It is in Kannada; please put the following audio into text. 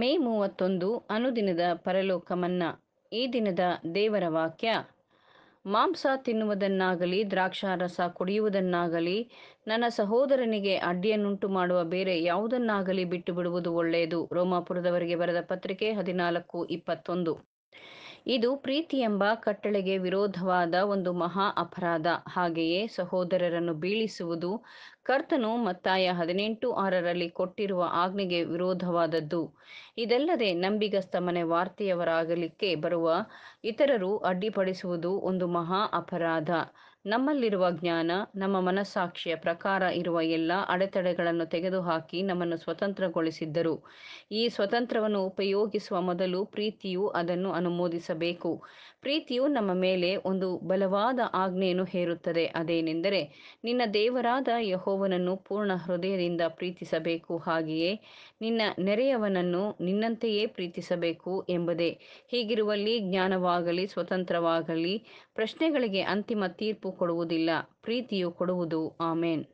ಮೇ ಮೂವತ್ತೊಂದು ಅನುದಿನದ ಪರಲೋಕ ಮನ್ನಾ ಈ ದಿನದ ದೇವರ ವಾಕ್ಯ ಮಾಂಸ ತಿನ್ನುವುದನ್ನಾಗಲಿ ದ್ರಾಕ್ಷಾರಸ ಕುಡಿಯುವುದನ್ನಾಗಲಿ ನನ್ನ ಸಹೋದರನಿಗೆ ಅಡ್ಡಿಯನ್ನುಂಟು ಮಾಡುವ ಬೇರೆ ಯಾವುದನ್ನಾಗಲಿ ಬಿಟ್ಟು ಬಿಡುವುದು ಒಳ್ಳೆಯದು ರೋಮಾಪುರದವರಿಗೆ ಬರೆದ ಪತ್ರಿಕೆ ಹದಿನಾಲ್ಕು ಇಪ್ಪತ್ತೊಂದು ಇದು ಪ್ರೀತಿಯೆಂಬ ಕಟ್ಟಳೆಗೆ ವಿರೋಧವಾದ ಒಂದು ಮಹಾ ಅಪರಾಧ ಹಾಗೆಯೇ ಸಹೋದರರನ್ನು ಬೀಳಿಸುವುದು ಕರ್ತನು ಮತ್ತಾಯ ಹದಿನೆಂಟು ಆರರಲ್ಲಿ ಕೊಟ್ಟಿರುವ ಆಜ್ಞೆಗೆ ವಿರೋಧವಾದದ್ದು ಇದಲ್ಲದೆ ನಂಬಿಗಸ್ತ ಮನೆ ವಾರ್ತೆಯವರಾಗಲಿಕ್ಕೆ ಬರುವ ಇತರರು ಅಡ್ಡಿಪಡಿಸುವುದು ಒಂದು ಮಹಾ ಅಪರಾಧ ನಮ್ಮಲ್ಲಿರುವ ಜ್ಞಾನ ನಮ್ಮ ಮನಸ್ಸಾಕ್ಷಿಯ ಪ್ರಕಾರ ಇರುವ ಎಲ್ಲ ಅಡೆತಡೆಗಳನ್ನು ತೆಗೆದುಹಾಕಿ ನಮ್ಮನ್ನು ಸ್ವತಂತ್ರಗೊಳಿಸಿದ್ದರು ಈ ಸ್ವತಂತ್ರವನ್ನು ಉಪಯೋಗಿಸುವ ಮೊದಲು ಪ್ರೀತಿಯು ಅದನ್ನು ಅನುಮೋದಿಸಬೇಕು ಪ್ರೀತಿಯು ನಮ್ಮ ಮೇಲೆ ಒಂದು ಬಲವಾದ ಆಜ್ಞೆಯನ್ನು ಹೇರುತ್ತದೆ ಅದೇನೆಂದರೆ ನಿನ್ನ ದೇವರಾದ ಯಹೋವನನ್ನು ಪೂರ್ಣ ಹೃದಯದಿಂದ ಪ್ರೀತಿಸಬೇಕು ಹಾಗೆಯೇ ನಿನ್ನ ನೆರೆಯವನನ್ನು ನಿನ್ನಂತೆಯೇ ಪ್ರೀತಿಸಬೇಕು ಎಂಬುದೇ ಹೀಗಿರುವಲ್ಲಿ ಜ್ಞಾನವಾಗಲಿ ಸ್ವತಂತ್ರವಾಗಲಿ ಪ್ರಶ್ನೆಗಳಿಗೆ ಅಂತಿಮ ತೀರ್ಪು ಕೊಡುವುದಿಲ್ಲ ಪ್ರೀತಿಯು ಕೊಡುವುದು ಆಮೇನ್